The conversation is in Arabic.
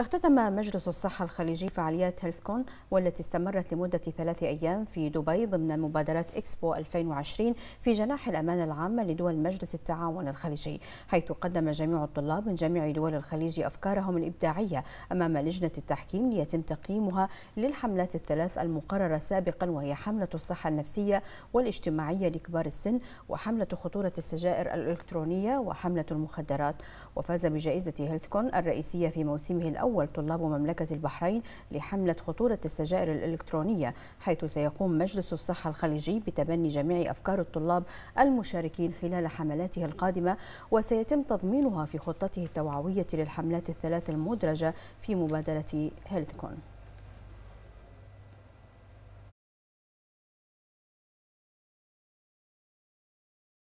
اختتم مجلس الصحة الخليجي فعاليات هيلثكون والتي استمرت لمدة ثلاث أيام في دبي ضمن مبادرات إكسبو 2020 في جناح الأمانة العامة لدول مجلس التعاون الخليجي حيث قدم جميع الطلاب من جميع دول الخليج أفكارهم الإبداعية أمام لجنة التحكيم ليتم تقييمها للحملات الثلاث المقررة سابقا وهي حملة الصحة النفسية والاجتماعية لكبار السن وحملة خطورة السجائر الإلكترونية وحملة المخدرات وفاز بجائزة هيلثكون الرئيسية في موسمه الأول أول طلاب مملكة البحرين لحملة خطورة السجائر الإلكترونية حيث سيقوم مجلس الصحة الخليجي بتبني جميع أفكار الطلاب المشاركين خلال حملاته القادمة وسيتم تضمينها في خطته التوعوية للحملات الثلاث المدرجة في مبادرة هيلثكون